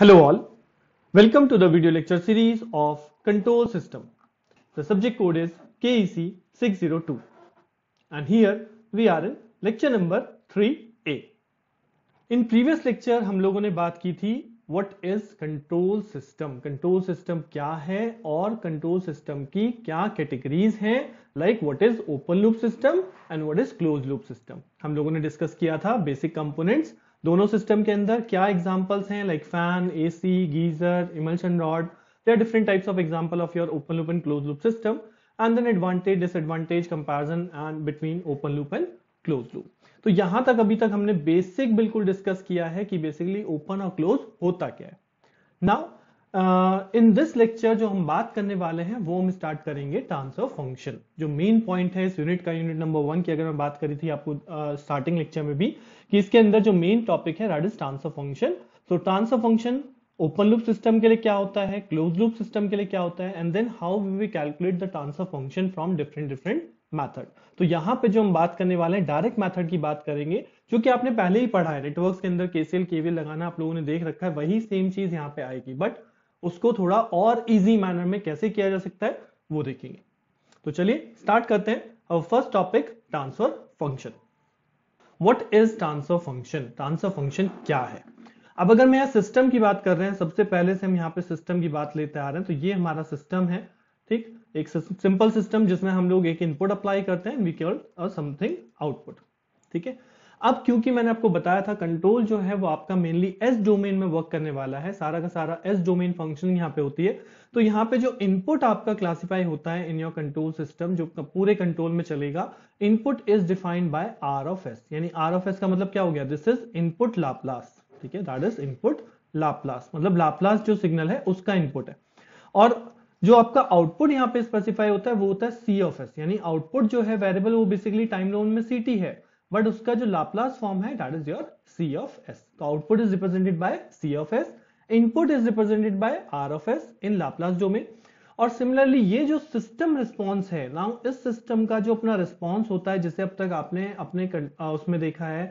Hello all, welcome to the video lecture series of control system. The subject code is KEC 602 and here we are in lecture number 3A. In previous lecture हम लोगों ने बात की थी what is control system, control system क्या है और control system की क्या categories हैं like what is open loop system and what is closed loop system. हम लोगों ने discuss किया था basic components दोनों सिस्टम के अंदर क्या एग्जाम्पल्स हैं like fan A C geyser immersion rod there different types of example of your open loop and close loop system and then advantage disadvantage comparison and between open loop and close loop तो यहां तक अभी तक हमने basic बिल्कुल discuss किया है कि बेसिकली ओपन और क्लोज होता क्या है नाउ इन दिस लेक्चर जो हम बात करने वाले हैं वो हम स्टार्ट करेंगे ट्रांसफर फंक्शन जो मेन पॉइंट है इस यूनिट का यूनिट नंबर वन की अगर मैं बात करी थी आपको स्टार्टिंग uh, लेक्चर में भी कि इसके अंदर जो मेन टॉपिक है दैट इज ट्रांसफर फंक्शन तो transfer function open loop system के लिए क्या होता है क्लोज लूप सिस्टम के लिए क्या होता है and then how we calculate the transfer function from different different method तो यहाँ पे जो हम बात करने वाले हैं डायरेक्ट मैथड की बात करेंगे जो कि आपने पहले ही पढ़ा है नेटवर्क के अंदर केसीएल केवीएल लगाना आप लोगों ने देख रखा है वही सेम चीज यहाँ पे आएगी बट उसको थोड़ा और इजी मैनर में कैसे किया जा सकता है वो देखेंगे तो चलिए स्टार्ट करते हैं अब first topic transfer function what is transfer function transfer function क्या है अब अगर मैं यहाँ सिस्टम की बात कर रहे हैं सबसे पहले से हम यहाँ पे सिस्टम की बात लेते आ रहे हैं तो ये हमारा सिस्टम है ठीक एक सिंपल सिस्टम जिसमें हम लोग एक इनपुट अप्लाई करते हैं वी केवल समथिंग आउटपुट ठीक है अब क्योंकि मैंने आपको बताया था कंट्रोल जो है वो आपका मेनली एस डोमेन में वर्क करने वाला है सारा का सारा एस डोमेन फंक्शन यहाँ पे होती है तो यहाँ पे जो इनपुट आपका क्लासिफाई होता है इन योर कंट्रोल सिस्टम जो पूरे कंट्रोल में चलेगा input is defined by R of S यानी आर ऑफ एस का मतलब क्या हो गया दिस इज इनपुट लाप्लास ठीक है दैट इज इनपुट लाप्लास मतलब लाप्लास जो सिग्नल है उसका इनपुट है और जो आपका आउटपुट यहाँ पे स्पेसिफाई होता है वो होता है सी ऑफ एस यानी आउटपुट जो है वेरिएबल वो बेसिकली टाइम डोमेन में सी टी है बट उसका जो लाप्लास फॉर्म है that is your C of S तो output is represented by C of S input is represented by R of S in Laplace domain और similarly ये जो system response है now इस सिस्टम का जो अपना रिस्पॉन्स होता है जिसे अब तक आपने अपने आ, उसमें देखा है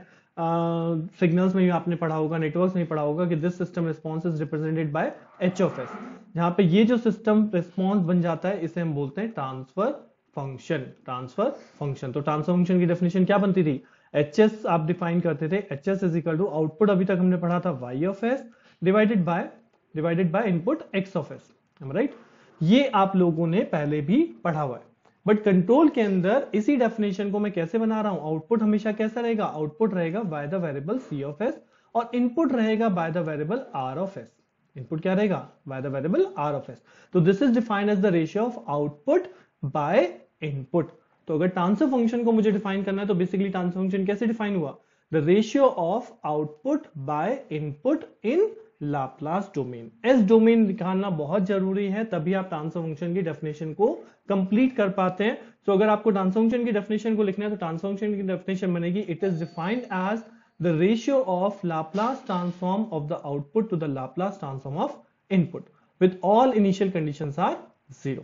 सिग्नल्स uh, में भी आपने पढ़ा होगा नेटवर्क में पढ़ा होगा कि this system response is represented by H of S जहां पे ये जो सिस्टम रिस्पॉन्स बन जाता है इसे हम बोलते हैं ट्रांसफर फंक्शन ट्रांसफर फंक्शन तो ट्रांसफर फंक्शन की डेफिनेशन क्या बनती थी एच एस आप डिफाइन करते थे H S is equal to output अभी तक हमने पढ़ा था Y of S divided by divided by input X of S right ये आप लोगों ने पहले भी पढ़ा हुआ है बट कंट्रोल के अंदर इसी डेफिनेशन को मैं कैसे बना रहा हूं आउटपुट हमेशा कैसा रहेगा आउटपुट रहेगा by the variable C of S और इनपुट रहेगा by the variable R of S input क्या रहेगा by the variable R of S तो this is defined as the ratio of output by input तो अगर transfer function को मुझे define करना है तो बेसिकली ट्रांसफर फंक्शन कैसे डिफाइन हुआ the ratio of output by input in Laplace domain S domain निकालना बहुत जरूरी है तभी आप ट्रांसफर फंक्शन की डेफिनेशन को कंप्लीट कर पाते हैं तो so, अगर आपको ट्रांसफर फंक्शन की डेफिनेशन को लिखना है तो ट्रांसफर फंक्शन की डेफिनेशन बनेगी it is defined as the ratio of Laplace transform of the output to the Laplace transform of input with all initial condition are zero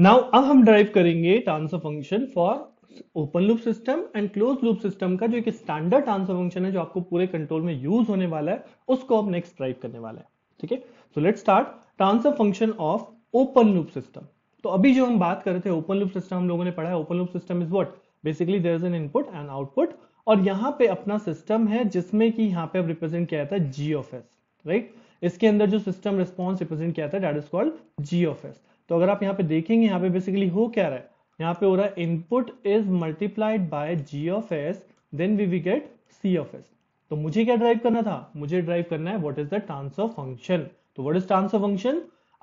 now अब हम derive करेंगे transfer function for open loop system and close loop system का जो एक standard transfer function है जो आपको पूरे कंट्रोल में यूज होने वाला है उसको आप नेक्स्ट ड्राइव करने वाला है ठीक है so let start transfer function of open loop system तो अभी जो हम बात कर रहे थे ओपन लूप सिस्टम हम लोगों ने पढ़ा है open loop system is what basically there is an input and output और यहाँ पे अपना सिस्टम है जिसमें कि यहाँ पे अब रिप्रेजेंट किया जाता है जी ऑफ एस राइट इसके अंदर जो सिस्टम रिस्पॉन्स रिप्रेजेंट किया जाता है that is called G of S तो अगर आप यहाँ पे देखेंगे यहाँ पे बेसिकली हो क्या रहा है यहाँ पे हो रहा है input is multiplied by G of S then we we get C of S तो मुझे क्या ड्राइव करना था मुझे ड्राइव करना है what is the transfer function तो what is transfer function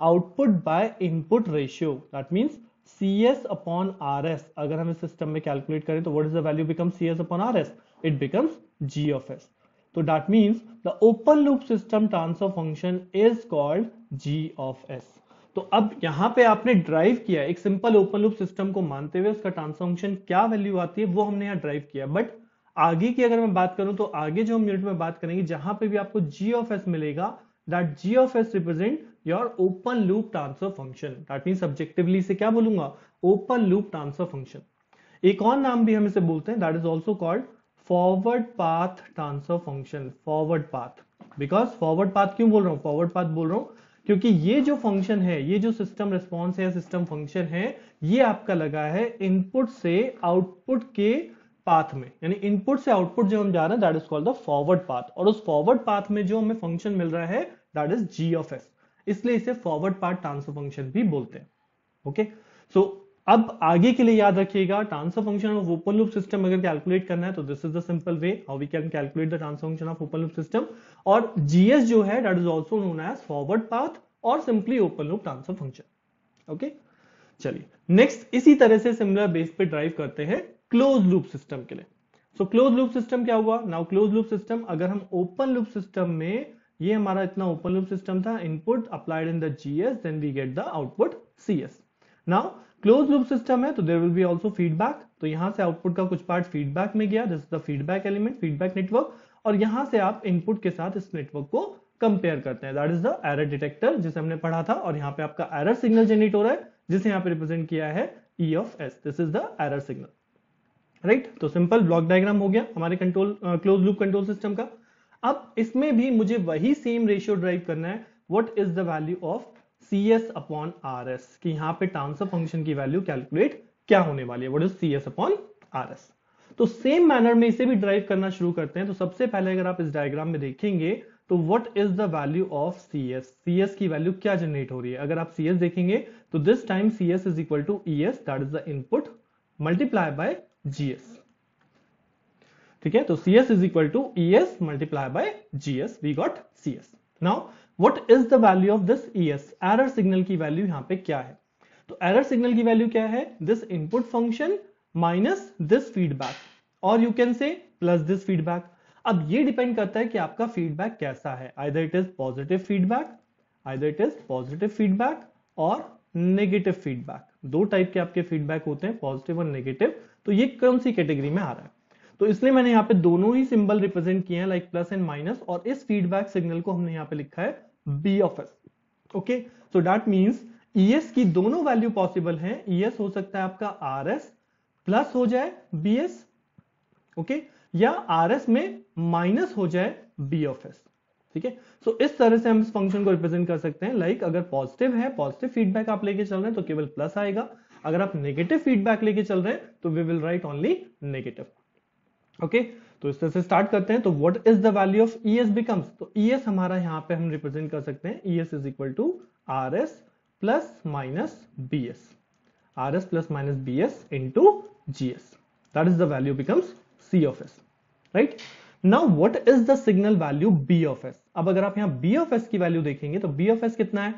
output by input ratio that means C S upon R S अगर हम इस सिस्टम में कैलकुलेट करें तो what is the value become C S upon R S it becomes G of S तो that means the open loop system transfer function is called G of S तो अब यहां पे आपने ड्राइव किया एक सिंपल ओपन लूप सिस्टम को मानते हुए उसका ट्रांसफर फंक्शन क्या वैल्यू आती है वो हमने यहाँ ड्राइव किया बट आगे की अगर मैं बात करूं तो आगे जो हम यूनिट में बात करेंगे जहां पे भी आपको जी ऑफ एस मिलेगा that G of S represent your open loop transfer function that mean subjectively से क्या बोलूंगा ओपन लूप ट्रांसफर फंक्शन एक और नाम भी हम इसे बोलते हैं that is also called forward path transfer function forward path because forward path क्यों बोल रहा हूँ फॉरवर्ड पाथ बोल रहा हूँ क्योंकि ये जो फंक्शन है ये जो सिस्टम रिस्पॉन्स है सिस्टम फंक्शन है ये आपका लगा है इनपुट से आउटपुट के पाथ में यानी इनपुट से आउटपुट जो हम जा रहे हैं that is called the forward path और उस फॉरवर्ड पाथ में जो हमें फंक्शन मिल रहा है that is G of S इसलिए इसे फॉरवर्ड पाथ ट्रांसफर फंक्शन भी बोलते हैं ओके सो अब आगे के लिए याद रखिएगा transfer function of open loop system अगर कैलकुलेट करना है तो this is the simple way how we can calculate the transfer function of open loop system और जीएस जो है that is also known as forward path और simply open loop transfer function okay चलिए next इसी तरह से similar base पे drive करते हैं क्लोज लूप सिस्टम के लिए सो क्लोज लूप सिस्टम क्या हुआ नाउ क्लोज लूप सिस्टम अगर हम ओपन लूप सिस्टम में ये हमारा इतना ओपन लूप सिस्टम था input applied in the G S then we get the output C S now close loop system है तो there will be also feedback तो यहां से आउटपुट का कुछ पार्ट फीडबैक में गया this is the feedback element feedback network और यहां से आप इनपुट के साथ इस नेटवर्क को कंपेयर करते हैं that is the error detector जिसे हमने पढ़ा था और यहाँ पे आपका एरर सिग्नल जनरेट हो रहा है जिसे यहाँ पे रिप्रेजेंट किया है E of S this is the error signal right तो सिंपल ब्लॉक डायग्राम हो गया हमारे control close loop control system का अब इसमें भी मुझे वही सेम रेशियो ड्राइव करना है what is the value of C S upon R S की यहां पर ट्रांसफर फंक्शन की वैल्यू कैलकुलेट क्या होने वाली है what is C S upon R S तो सेम मैनर में इसे भी ड्राइव करना शुरू करते हैं तो सबसे पहले अगर आप इस डायग्राम में देखेंगे तो what is the value of C S C S की वैल्यू क्या जनरेट हो रही है अगर आप सी एस देखेंगे तो this time C S is equal to E S that is the input multiply by G S ठीक है तो C S is equal to E S multiply by G S we got C S now what is the value of this E S error signal की value यहां पे क्या है तो error signal की वैल्यू क्या है this input function minus this feedback और you can say plus this feedback अब ये डिपेंड करता है कि आपका फीडबैक कैसा है either it is positive feedback either it is positive feedback और नेगेटिव फीडबैक दो टाइप के आपके फीडबैक होते हैं पॉजिटिव और नेगेटिव तो ये कौन सी कैटेगरी में आ रहा है तो इसलिए मैंने यहाँ पे दोनों ही सिंबल रिप्रेजेंट किए हैं लाइक प्लस एंड माइनस और इस फीडबैक सिग्नल को हमने यहाँ पे लिखा है B of S okay so that means E S की दोनों वैल्यू पॉसिबल हैं ईएस e हो सकता है आपका आर एस प्लस हो जाए बी एस ओके या आर एस में माइनस हो जाए बी ऑफ एस ठीक है सो इस तरह से हम इस फंक्शन को रिप्रेजेंट कर सकते हैं लाइक like, अगर पॉजिटिव है पॉजिटिव फीडबैक आप लेके चल रहे हैं तो केवल प्लस आएगा अगर आप नेगेटिव फीडबैक लेके चल रहे हैं तो we will write only negative okay तो इस तरह से स्टार्ट करते हैं तो what is the value of E S becomes तो ई e एस हमारा यहाँ पे हम रिप्रेजेंट कर सकते हैं E S is equal to R S plus minus B S R S plus minus B S into G S that is the value becomes C of S right now what is the signal value B of S अब अगर आप यहाँ B of S की value देखेंगे तो B of S कितना है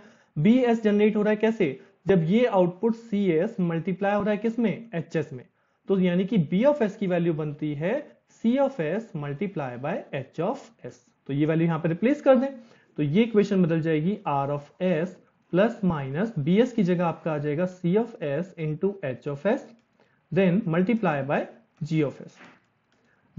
B S generate हो रहा है कैसे जब ये आउटपुट सी एस मल्टीप्लाई हो रहा है किसमें एच एस में तो यानी कि बी ऑफ एस की वैल्यू बनती है C of S multiply by H of S तो ये वैल्यू यहां पर रिप्लेस कर दें तो ये इक्वेशन बदल जाएगी R of S plus minus B S की जगह आपका आ जाएगा C of S into H of S then multiply by G of S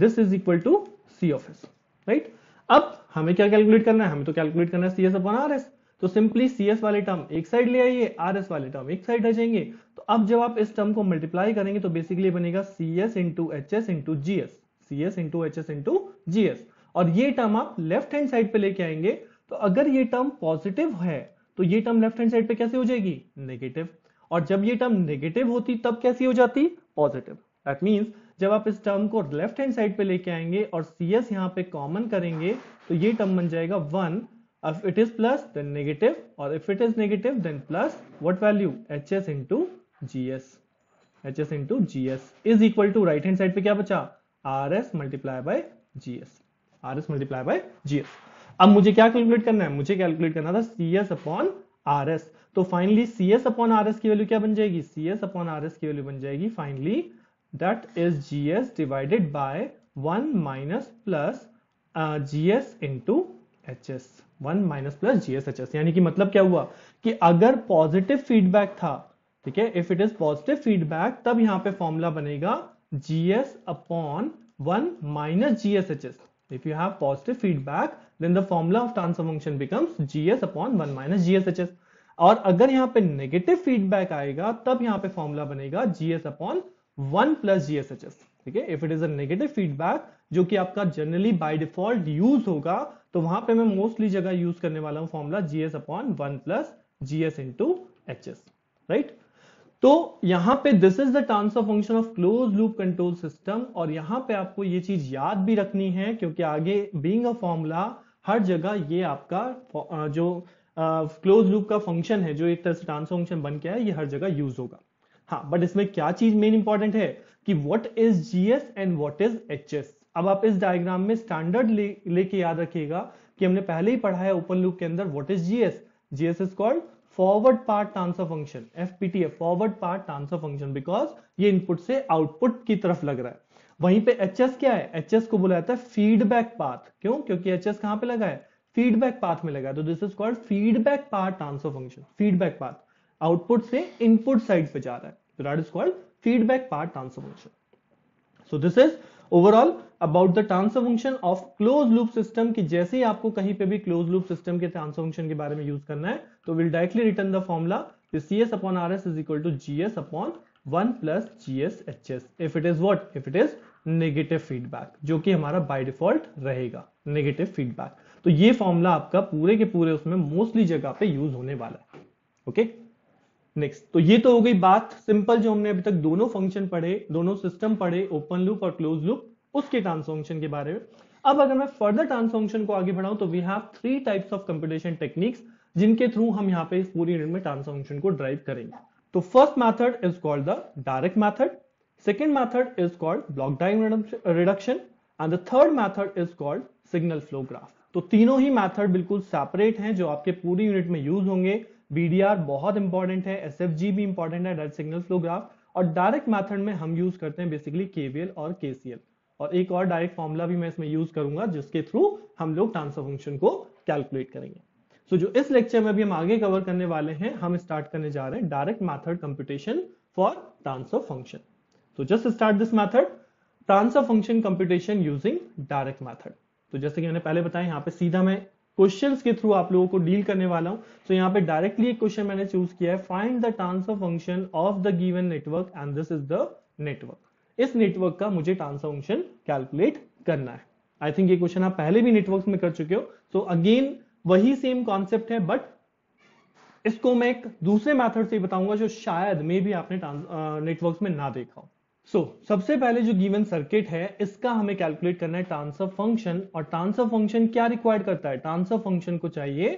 this is equal to C of S right अब हमें क्या कैलकुलेट करना है हमें तो कैलकुलेट करना है C S upon R S तो सिंपली सी एस वाले टर्म एक साइड ले आइए आर एस वाले टर्म एक साइड रह जाएंगे तो अब जब आप इस टर्म को मल्टीप्लाई करेंगे तो बेसिकली बनेगा C S into H S into G S C S into H S into G S और ये टर्म आप लेफ्ट हैंड साइड पे लेके आएंगे तो अगर ये टर्म पॉजिटिव है तो ये टर्म लेफ्ट हैंड साइड पे कैसे हो जाएगी नेगेटिव और जब ये टर्म नेगेटिव होती तब कैसी हो जाती पॉजिटिव दैट मीन्स जब आप इस टर्म को लेफ्ट हैंड साइड पे लेके आएंगे और सी एस यहाँ पे कॉमन करेंगे तो ये टर्म बन जाएगा one if it is plus then negative और if it is negative then plus what value H S into G S H S into G S is equal to right hand side पे क्या बचा S multiply by GS R S multiply by GS अब मुझे क्या calculate करना है मुझे calculate करना था C S upon R S तो finally C S upon R S की वैल्यू क्या बन जाएगी C S upon R S की वैल्यू बन जाएगी finally that is G S divided by one minus plus G S into H S one minus plus G S H S यानी कि मतलब क्या हुआ कि अगर पॉजिटिव फीडबैक था ठीक है if it is positive feedback तब यहां पे फॉर्मूला बनेगा GS upon 1 minus GSHS. If you have positive feedback, then the formula of transfer function becomes GS upon 1 minus GSHS. और अगर यहाँ पे नेगेटिव फीडबैक आएगा तब यहाँ पे फॉर्मूला बनेगा GS upon one plus GSHS ठीक है if it is a negative feedback जो कि आपका जनरली बाय डिफॉल्ट यूज होगा तो वहां पे मैं मोस्टली जगह यूज करने वाला हूं formula GS upon one plus GS into H S right तो यहां पे this is the transfer function of close loop control system और यहां पे आपको ये चीज याद भी रखनी है क्योंकि आगे बीइंग अ फॉर्मूला हर जगह ये आपका जो क्लोज लूप का फंक्शन है जो एक तरह से ट्रांसफर फंक्शन बन के है ये हर जगह यूज होगा हाँ बट इसमें क्या चीज मेन इंपॉर्टेंट है कि what is GS and what is H अब आप इस डायग्राम में स्टैंडर्ड लेके ले याद रखिएगा कि हमने पहले ही पढ़ा है ओपन लूप के अंदर what is GS GS is called forward part transfer function F P T F forward part transfer function because ये इनपुट से आउटपुट की तरफ लग रहा है वहीं पे एच एस क्या है एच एस को बोला जाता है फीडबैक पाथ क्यों क्योंकि एच एस कहां पर लगा है फीडबैक पाथ में लगा है तो this is called feedback part transfer function feedback path output से इनपुट साइड पे जा रहा है तो that is called feedback part transfer function so this is overall about the transfer function of close loop system की जैसे ही आपको कहीं पे भी क्लोज लूप सिस्टम के ट्रांसफर फंक्शन के बारे में यूज करना है तो will directly return the formula C S upon R S is equal to G S upon one plus G S H S if it is what if it is negative feedback जो कि हमारा by default रहेगा negative feedback तो ये formula आपका पूरे के पूरे उसमें मोस्टली जगह पे यूज होने वाला है ओके okay? नेक्स्ट तो ये तो हो गई बात सिंपल जो हमने अभी तक दोनों फंक्शन पढ़े दोनों सिस्टम पढ़े ओपन लूप और क्लोज लूप उसके ट्रांसफॉर्मेशन के बारे में अब अगर मैं फर्दर ट्रांसफॉर्मेशन को आगे बढ़ाऊं तो we have three types of computation techniques जिनके थ्रू हम यहाँ पे इस पूरी यूनिट में ट्रांसफॉर्मेशन को ड्राइव करेंगे तो first method is called the direct method second method is called block diagram reduction and the third method is called signal flow graph तो तीनों ही मैथड बिल्कुल सेपरेट हैं जो आपके पूरी यूनिट में यूज होंगे बीडीआर बहुत इंपॉर्टेंट है एस भी इंपॉर्टेंट है डायरेक्ट सिग्नल फ्लो ग्राफ और डायरेक्ट मैथड में हम यूज करते हैं बेसिकली केवीएल और केसीएल और एक और डायरेक्ट फॉर्मूला भी मैं इसमें यूज करूंगा जिसके थ्रू हम लोग ट्रांसफर फंक्शन को कैलकुलेट करेंगे सो so, जो इस लेक्चर में भी हम आगे कवर करने वाले हैं हम स्टार्ट करने जा रहे हैं direct method computation for transfer function तो just start this method transfer function computation using direct method तो जैसे कि मैंने पहले बताया यहाँ पे सीधा मैं क्वेश्चंस के थ्रू आप लोगों को डील करने वाला हूं तो so, यहाँ पे डायरेक्टली एक क्वेश्चन मैंने चूज किया है find the transfer function of the given network and this is the network इस नेटवर्क का मुझे ट्रांसफर फंक्शन कैलकुलेट करना है आई थिंक ये क्वेश्चन आप पहले भी नेटवर्क में कर चुके हो सो so, अगेन वही सेम कॉन्सेप्ट है बट इसको मैं एक दूसरे मेथड से बताऊंगा जो शायद मे भी आपने नेटवर्क में ना देखा हो सो so, सबसे पहले जो गिवन सर्किट है इसका हमें कैलकुलेट करना है ट्रांसफर फंक्शन और ट्रांसफर फंक्शन क्या रिक्वायर्ड करता है ट्रांसफर फंक्शन को चाहिए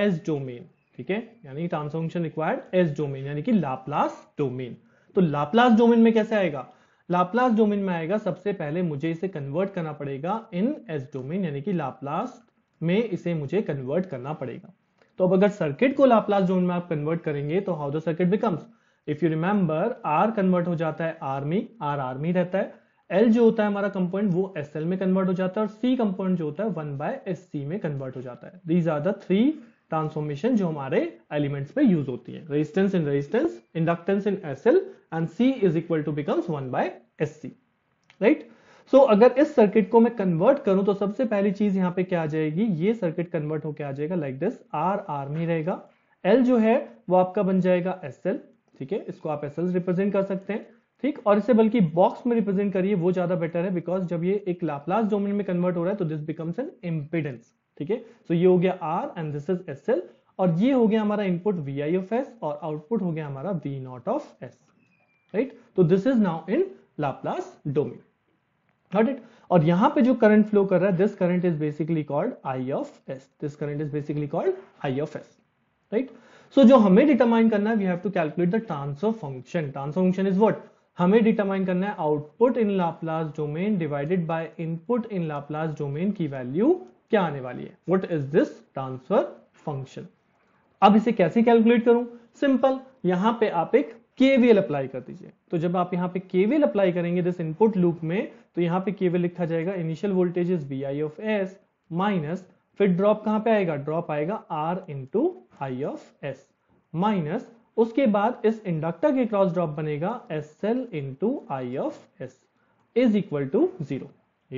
एस डोमेन ठीक है यानी transfer function required S domain यानी कि लाप्लास डोमेन तो लाप्लास डोमेन में कैसे आएगा लाप्लास डोमेन में आएगा सबसे पहले मुझे इसे कन्वर्ट करना पड़ेगा इन एस डोमेन यानी कि लाप्लास में इसे मुझे कन्वर्ट करना पड़ेगा तो अब अगर सर्किट को लाप्लास डोमेन में आप कन्वर्ट करेंगे तो how the circuit becomes if you remember R convert हो जाता है आर्मी आर आर्मी रहता है एल जो होता है हमारा कंपोनेंट वो एस एल में कन्वर्ट हो जाता है और सी कंपोनेंट जो होता है वन बाय एस सी में कन्वर्ट हो जाता है these are the three transformation जो हमारे एलिमेंट्स पे यूज होती है resistance in resistance inductance in S L and C is equal to becomes one by S C right so अगर इस सर्किट को मैं कन्वर्ट करूं तो सबसे पहली चीज यहाँ पे क्या आ जाएगी ये सर्किट कन्वर्ट होकर आ जाएगा लाइक दिस आर आर्मी रहेगा एल जो है वो आपका बन जाएगा एस एल ठीक है इसको आप एस रिप्रेजेंट कर सकते हैं ठीक और इसे बल्कि बॉक्स में रिप्रेजेंट करिए वो ज्यादा बेटर है बिकॉज जब ये एक लाप्लास डोमेन में कन्वर्ट हो रहा है तो दिस बिकम्स एन इम्पिडेंस ठीक है सो ये हो गया R and this is S और ये हो गया हमारा input V I of S और आउटपुट हो गया हमारा V not of S right तो this is now in Laplace domain Got it? और यहां पे जो करंट फ्लो कर रहा है this current is basically called I of S this current is basically called I of S right so so, जो हमें डिटरमाइन करना है we have to calculate the transfer function transfer function is what हमें determine करना है output in Laplace domain divided by input in Laplace domain की value क्या आने वाली है what is this transfer function अब इसे कैसे कैलकुलेट करूं सिंपल यहां पे आप एक केवीएल अप्लाई कर दीजिए तो जब आप यहां पे केवीएल अप्लाई करेंगे दिस इनपुट लूप में तो यहां पे केवीएल लिखा जाएगा initial voltage is V I of S minus फिर ड्रॉप कहां पे आएगा ड्रॉप आएगा R into I of S minus उसके बाद इस इंडक्टर के क्रॉस ड्रॉप बनेगा S L into I of S is equal to zero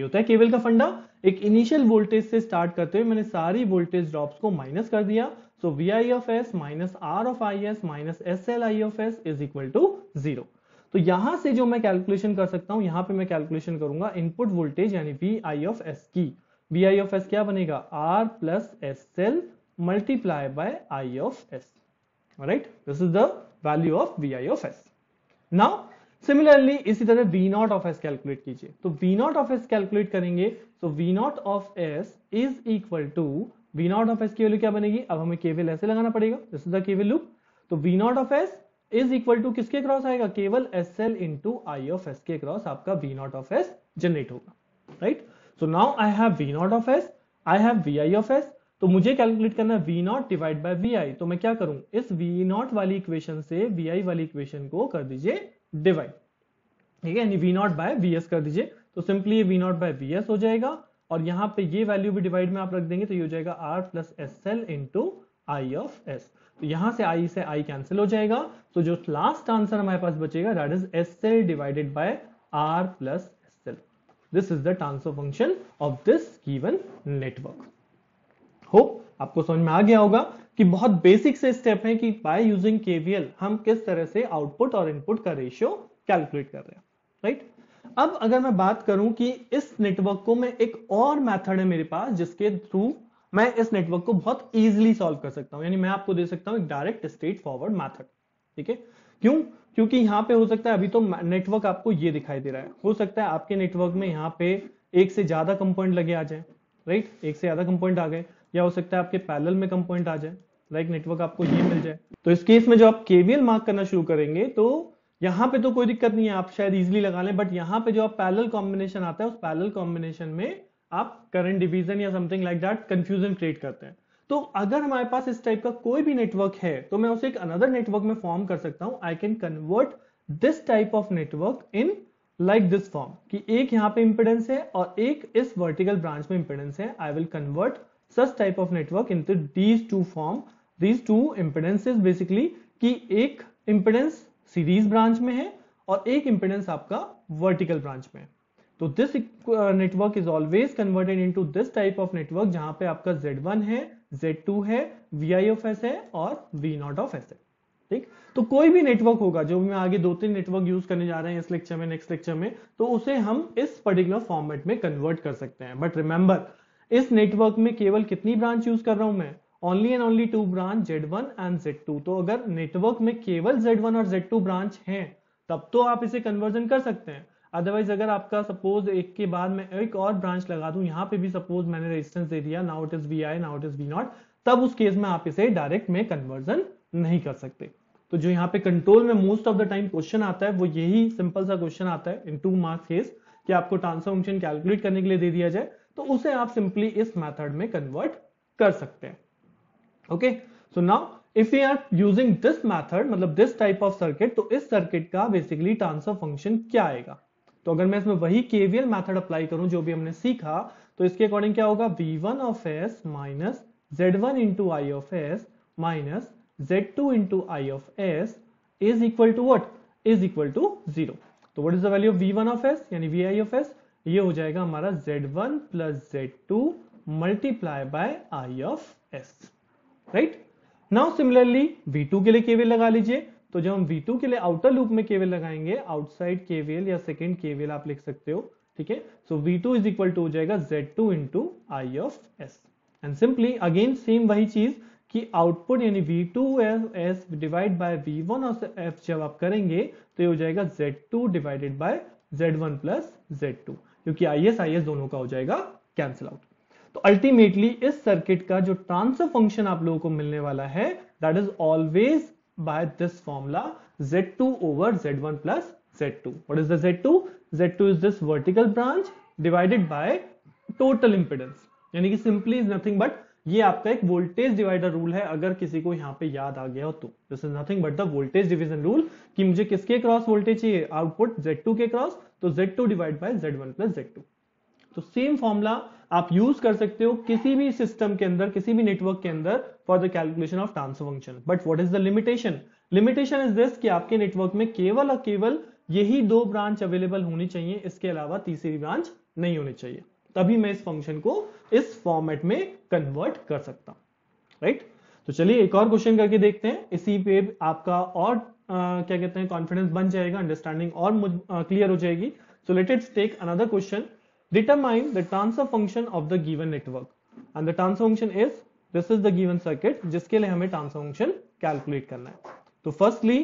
होता है केबल का फंडा एक इनिशियल वोल्टेज से स्टार्ट करते हुए मैंने सारी वोल्टेज ड्रॉप्स को माइनस कर दिया so V I of S minus R of I S minus S L I of S is equal to zero तो यहां से जो मैं कैलकुलेशन कर सकता हूं यहां पे मैं कैलकुलेशन करूंगा इनपुट वोल्टेज यानी वी आई ऑफ एस की वी आई ऑफ एस क्या बनेगा R plus S L multiply by I of S right this is the value of V I of S now similarly इसी तरह V not of S calculate कीजिए तो V not of S calculate करेंगे तो V not of S is equal to V not of S की value क्या बनेगी अब हमें केवल ऐसे लगाना पड़ेगा this is the KVL loop तो V not of S is equal to किसके क्रॉस आएगा केवल S L into I of S के क्रॉस आपका V not of S generate होगा right so now I have V not of S I have V I of S तो मुझे calculate करना है V nought divide by V I तो मैं क्या करूं इस वी नॉट वाली इक्वेशन से वी आई वाली इक्वेशन को कर दीजिए डिवाइड ठीक है यानी V nought by V S कर दीजिए तो सिंपली ये V nought by V S हो जाएगा और यहाँ पे ये वैल्यू भी डिवाइड में आप रख देंगे तो ये हो जाएगा R plus S L into I of S तो यहाँ से आई से आई कैंसिल हो जाएगा तो जो लास्ट आंसर हमारे पास बचेगा that is S L divided by R plus this is the transfer function of this given network hope आपको समझ में आ गया होगा कि बहुत बेसिक से स्टेप है कि बाय यूजिंग केवीएल हम किस तरह से आउटपुट और इनपुट का रेशियो कैलकुलेट कर रहे हैं राइट right? अब अगर मैं बात करूं कि इस नेटवर्क को मैं एक और मेथड है मेरे पास जिसके थ्रू मैं इस नेटवर्क को बहुत इजीली सॉल्व कर सकता हूं यानी मैं आपको दे सकता हूं एक डायरेक्ट स्ट्रेट फॉरवर्ड मैथड ठीक है क्यों क्योंकि यहाँ पे हो सकता है अभी तो नेटवर्क आपको ये दिखाई दे रहा है हो सकता है आपके नेटवर्क में यहाँ पे एक से ज्यादा कंपोनेंट लगे आ जाए राइट एक से ज्यादा कंपोनेंट आ गए या हो सकता है आपके पैरल में कंपोनेंट आ जाए राइट नेटवर्क आपको ये मिल जाए तो इस केस में जो आप केवीएल मार्क करना शुरू करेंगे तो यहाँ पे तो कोई दिक्कत नहीं है आप शायद इजिली लगा लें बट यहाँ पे जो आप पैरल कॉम्बिनेशन आता है उस पैरल कॉम्बिनेशन में आप करंट डिवीजन या something like that confusion create करते हैं तो अगर हमारे पास इस टाइप का कोई भी नेटवर्क है तो मैं उसे एक अनदर नेटवर्क में फॉर्म कर सकता हूं I can convert this type of network in like this form कि एक यहां पे इंपेडेंस है और एक इस वर्टिकल ब्रांच में इंपेडेंस है I will convert such type of network into these two form these two impedances basically कि एक इम्पिडेंस सीरीज ब्रांच में है और एक इम्पिडेंस आपका वर्टिकल ब्रांच में है तो this network is always converted into this type of network जहां पे आपका Z1 है Z2 है वी आई ऑफ एस है और वी नॉट ऑफ एस है ठीक तो कोई भी नेटवर्क होगा जो मैं आगे दो तीन नेटवर्क यूज करने जा रहे हैं इस लेक्चर में नेक्स्ट लेक्चर में तो उसे हम इस पर्टिकुलर फॉर्मेट में कन्वर्ट कर सकते हैं बट रिमेंबर इस नेटवर्क में केवल कितनी ब्रांच यूज कर रहा हूं मैं only and only two branch Z one and Z two तो अगर नेटवर्क में केवल जेड वन और जेड टू ब्रांच है तब तो आप इसे कन्वर्जन कर सकते हैं अदरवाइज अगर आपका सपोज एक के बाद मैं एक और ब्रांच लगा दू यहाँ पे भी सपोज मैंने रेजिस्टेंस दे दिया now it is V I now it is V not तब उस केस में आप इसे डायरेक्ट में कन्वर्जन नहीं कर सकते तो जो यहाँ पे कंट्रोल में most of the time question आता है वो यही सिंपल सा क्वेश्चन आता है इन टू मार्क्स केस कि आपको ट्रांसफर फंक्शन कैलकुलेट करने के लिए दे दिया जाए तो उसे आप सिंपली इस मेथड में कन्वर्ट कर सकते हैं okay so now if you are using this method मतलब दिस टाइप ऑफ सर्किट तो इस सर्किट का बेसिकली ट्रांसफर फंक्शन क्या आएगा तो अगर मैं इसमें वही केवीएल मैथड अप्लाई करूं जो भी हमने सीखा तो इसके अकॉर्डिंग क्या होगा V one of S minus Z one into I of S minus Z two into I of S is equal to what is equal to zero तो what is the value of V one of S यानी V I of S ये हो जाएगा हमारा Z one plus Z two multiply by I of S right now similarly two के लिए KVL लगा लीजिए तो जब हम V2 के लिए आउटर लूप में केवल लगाएंगे आउटसाइड केवल या सेकेंड केवल आप लिख सकते हो ठीक है so V two is equal to हो जाएगा Z two into I of S and simply again same वही चीज कि आउटपुट यानी V two S divide by V one और एफ जब आप करेंगे तो ये हो जाएगा Z two divided by Z one plus Z two क्योंकि आई एस आई एस दोनों का हो जाएगा कैंसिल आउट तो अल्टीमेटली इस सर्किट का जो ट्रांसफर फंक्शन आप लोगों को मिलने वाला है that is always by this formula Z2 over Z1 plus Z2. What is the Z2? Z2 is this vertical branch divided by total impedance. yani ki simply is nothing but ye aapka ek voltage divider rule hai agar kisi ko yahan pe yaad aa gaya ho to this is nothing but the voltage division rule ki mujhe kiske across voltage chahiye output Z2 ke across to Z2 divided by Z1 plus Z2 तो same formula आप use कर सकते हो किसी भी system के अंदर किसी भी नेटवर्क के अंदर for the calculation of transfer function but what is the limitation limitation is this कि आपके नेटवर्क में केवल और केवल यही दो ब्रांच अवेलेबल होनी चाहिए इसके अलावा तीसरी ब्रांच नहीं होनी चाहिए तभी मैं इस फंक्शन को इस फॉर्मेट में कन्वर्ट कर सकता हूं राइट right? तो चलिए एक और क्वेश्चन करके देखते हैं इसी पे आपका और आ, क्या कहते हैं कॉन्फिडेंस बन जाएगा अंडरस्टैंडिंग और क्लियर हो जाएगी so let it's take another question Determine the transfer function of the given network. And the transfer function is this is the given circuit जिसके लिए हमें transfer function कैलकुलेट करना है तो फर्स्टली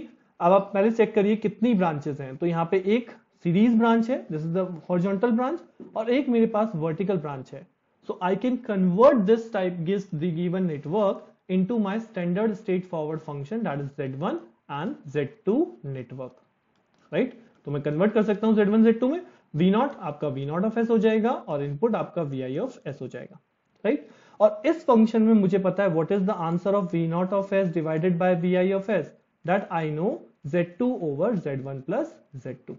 अब आप पहले चेक करिए कितनी ब्रांचेस हैं तो यहाँ पे एक सीरीज ब्रांच है this is the horizontal branch और एक मेरे पास वर्टिकल ब्रांच है so I can convert this type give the given network into my standard straightforward function that is z1 and z2 network right तो मैं convert कर सकता हूं z1 z2 में V नॉट आपका V नॉट ऑफ S हो जाएगा और इनपुट आपका वी ऑफ S हो जाएगा राइट right? और इस फंक्शन में मुझे पता है what is the answer of V not of S divided by V of S that I know Z over Z plus Z two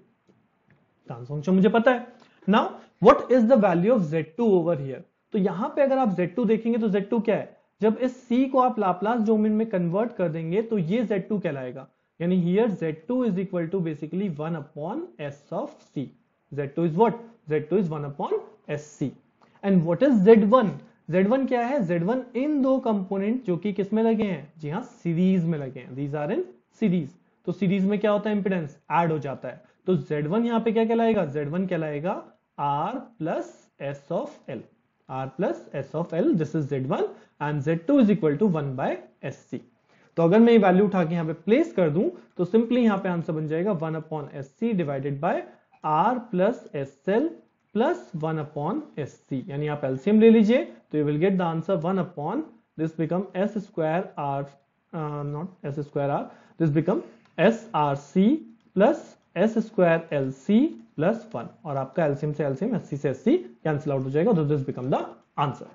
function मुझे पता है now what is the value of Z over here तो यहां पे अगर आप Z to देखेंगे तो जेड टू क्या है जब इस सी को आप लाप्लास डोमेन में कन्वर्ट कर देंगे तो ये Z2 कहलाएगा यानी here Z2 two is equal to basically one upon S of C Z2 is what? Z2 is 1 upon SC. And what is Z1? Z1 क्या है Z1 इन दो कंपोनेंट जो कि किस में लगे हैं जी हाँ सीरीज में लगे हैं दीज आर इन सीरीज तो सीरीज में क्या होता है इंपिडेंस ऐड हो जाता है तो Z1 यहाँ पे क्या कहलाएगा Z1 कहलाएगा R plus S of L R plus S of L this is Z1 and Z2 is equal to one by S C तो अगर मैं ये वैल्यू उठा के यहाँ पे प्लेस कर दूं तो सिंपली यहाँ पे आंसर बन जाएगा one upon S C divided by R plus S L plus one upon S C यानी आप एल्सियम ले लीजिए तो you will get the answer one upon this become S square R not S square R this become S R C plus S square L C plus one और आपका एल्सियम से एल्सियम S C से S C cancel out हो जाएगा तो this become the answer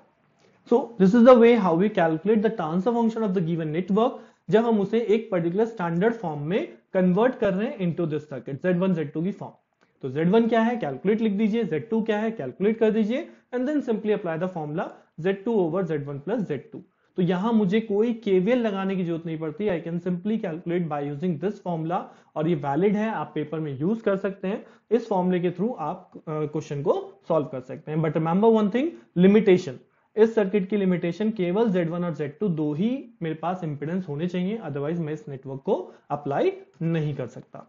so this is the way how we calculate the transfer function of the given network जब हम उसे एक पर्टिकुलर स्टैंडर्ड फॉर्म में कन्वर्ट कर रहे हैं into this circuit Z1 Z2 की फॉर्म तो z1 क्या है कैलकुलेट लिख दीजिए z2 क्या है कैलकुलेट कर दीजिए and then simply apply the formula z2 over Z one plus z2 तो यहां मुझे कोई केवीएल लगाने की जरूरत नहीं पड़ती I can simply calculate by using this formula और ये वैलिड है आप पेपर में यूज कर सकते हैं इस फॉर्मूले के थ्रू आप क्वेश्चन को सॉल्व कर सकते हैं but remember one thing limitation इस सर्किट की लिमिटेशन केवल Z1 और Z2 दो ही मेरे पास इंपिडेंस होने चाहिए अदरवाइज मैं इस नेटवर्क को अप्लाई नहीं कर सकता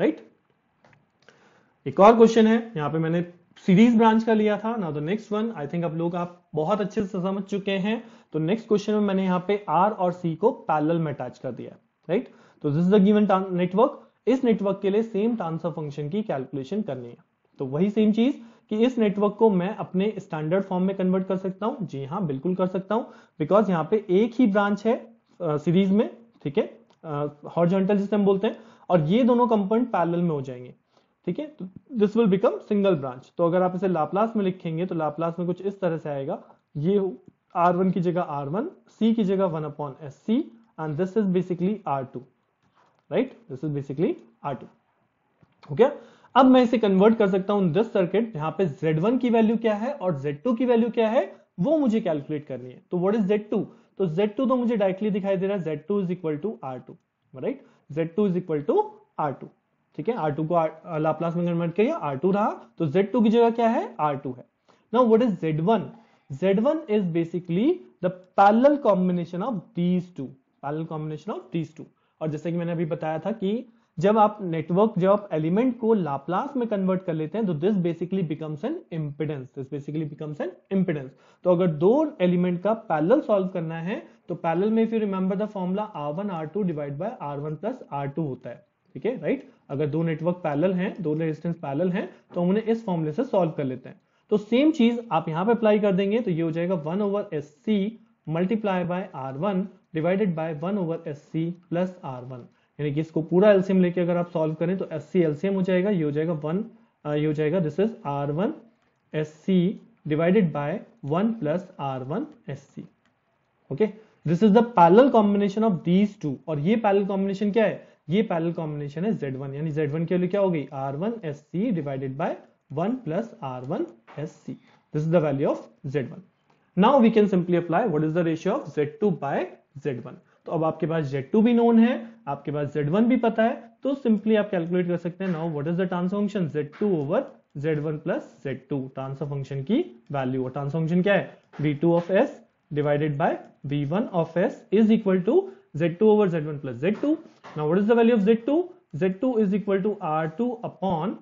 राइट right? एक और क्वेश्चन है यहाँ पे मैंने सीरीज ब्रांच का लिया था ना तो नेक्स्ट वन आई थिंक आप लोग आप बहुत अच्छे से समझ चुके हैं तो नेक्स्ट क्वेश्चन में मैंने यहाँ पे आर और सी को पैरल में अटैच कर दिया राइट तो दिस इज गिवन नेटवर्क इस नेटवर्क के लिए सेम ट्रांसफर फंक्शन की कैलकुलेशन करनी है तो वही सेम चीज कि इस नेटवर्क को मैं अपने स्टैंडर्ड फॉर्म में कन्वर्ट कर सकता हूं जी हाँ बिल्कुल कर सकता हूं बिकॉज यहाँ पे एक ही ब्रांच है सीरीज में ठीक है हॉर्जेंटल जिसे हम बोलते हैं और ये दोनों कंपोनेंट पैरल में हो जाएंगे ठीक है this will become single branch तो अगर आप इसे लाप्लास में लिखेंगे तो लाप्लास में कुछ इस तरह से आएगा ये आर वन की जगह आर वन सी की जगह one upon S C and this is basically R two right this is basically R two okay अब मैं इसे कन्वर्ट कर सकता हूं दिस सर्किट यहां पे Z1 की वैल्यू क्या है और Z2 की वैल्यू क्या है वो मुझे कैलकुलेट करनी है तो व्हाट इज Z2 तो Z2 तो मुझे डायरेक्टली दिखाई दे रहा है Z2 two is equal to R two right Z two is equal to R two ठीक है आर टू को लाप्लास में कन्वर्ट करिए आर टू रहा तो जेड टू की जगह क्या है आर टू है now what is Z one Z one is basically the parallel combination of these two parallel combination of these two और जैसे कि मैंने अभी बताया था कि जब आप नेटवर्क जब आप एलिमेंट को लाप्लास में कन्वर्ट कर लेते हैं तो this basically becomes an impedance this basically becomes an impedance तो अगर दो एलिमेंट का पैरेलल सॉल्व करना है तो पैरेलल में if you remember the formula R one R two divide by R one plus R two होता है ठीक है राइट अगर दो नेटवर्क पैरल हैं दो रेजिस्टेंस पैरल हैं तो हम उन्हें इस फॉर्मुले से सॉल्व कर लेते हैं तो सेम चीज आप यहाँ पे अप्लाई कर देंगे तो ये हो जाएगा one over S C multiply by R one divided by one over S C plus R one यानी कि इसको पूरा एल्सियम लेके अगर आप सॉल्व करें तो एस सी एल्सियम हो जाएगा ये हो जाएगा वन ये हो जाएगा this is R one S C divided by one plus R one S C okay this is the parallel combination of these two और ये पैरल कॉम्बिनेशन क्या है ये पैरल कॉम्बिनेशन है जेड वन यानी जेड वन की value क्या हो गई R one S C divided by one plus R one S C this is the value of Z one now we can simply apply what is the ratio of Z two by Z one तो अब आपके पास Z two भी known है आपके पास Z one भी पता है तो सिंपली आप कैलकुलेट कर सकते हैं now what is the transfer function Z two over Z one plus Z two transfer function की वैल्यू और ट्रांसफर फंक्शन क्या है V two of S divided by V one of S is equal to z2 over z1 plus z2. Now what is the value of z2? z2 is equal to r2 upon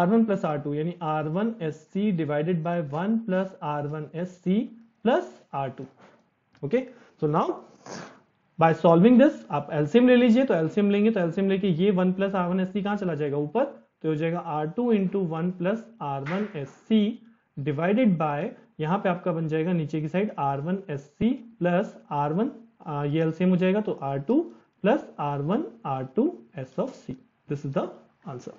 r1 plus r2 यानी r1 sc divided by 1 plus r1 sc plus r2. Okay. So now by solving this आप LCM ले लीजिए तो LCM लेंगे तो LCM लेके ये 1 plus r1 sc कहाँ चला जाएगा ऊपर तो हो जाएगा r2 into 1 plus r1 sc divided by यहाँ पे आपका बन जाएगा नीचे की side r1 sc plus r1 ये एलसीएम e हो जाएगा तो R two plus R one R two S of C this is the answer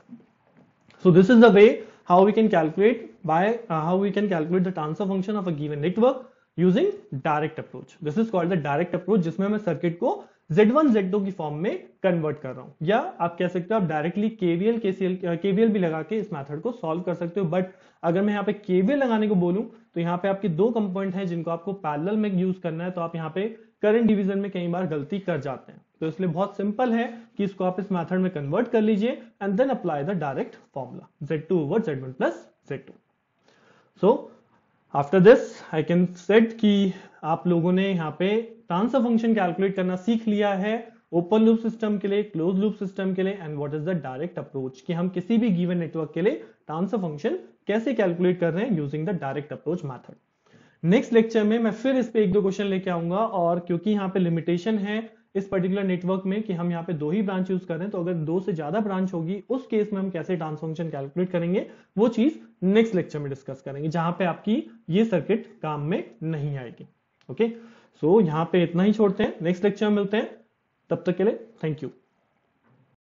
so this is the way how we can calculate by how we can calculate the transfer function of a given network using direct approach this is called the direct approach जिसमें मैं circuit को Z1, Z2 की form में convert कर रहा हूं या आप कह सकते हो आप डायरेक्टली केवीएल केसीएल केवीएल भी लगा के इस मेथड को सॉल्व कर सकते हो बट अगर मैं यहाँ पे केवीएल लगाने को बोलूं तो यहाँ पे आपके दो कंपोनेंट हैं जिनको आपको पैरेलल में यूज करना है तो आप यहाँ पे करंट डिवीजन में कई बार गलती कर जाते हैं तो इसलिए बहुत सिंपल है कि इसको आप इस मेथड में कन्वर्ट कर लीजिए and then apply the direct formula Z two over Z one plus Z two so after this I can set कि आप लोगों ने यहाँ पे ट्रांसफर फंक्शन कैलकुलेट करना सीख लिया है ओपन लूप सिस्टम के लिए क्लोज लूप सिस्टम के लिए and what is the direct approach कि हम किसी भी गिवन नेटवर्क के लिए ट्रांसफर फंक्शन कैसे कैलकुलेट कर रहे हैं using the direct approach method next lecture में मैं फिर इस पे एक दो क्वेश्चन लेके आऊंगा और क्योंकि यहाँ पे लिमिटेशन है इस पर्टिकुलर नेटवर्क में कि हम यहाँ पे दो ही ब्रांच यूज कर रहे हैं तो अगर दो से ज्यादा ब्रांच होगी उस केस में हम कैसे ट्रांस कैलकुलेट करेंगे वो चीज नेक्स्ट लेक्चर में डिस्कस करेंगे जहां पे आपकी ये सर्किट काम में नहीं आएगी ओके सो यहाँ पे इतना ही छोड़ते हैं नेक्स्ट लेक्चर में मिलते हैं तब तक के लिए थैंक यू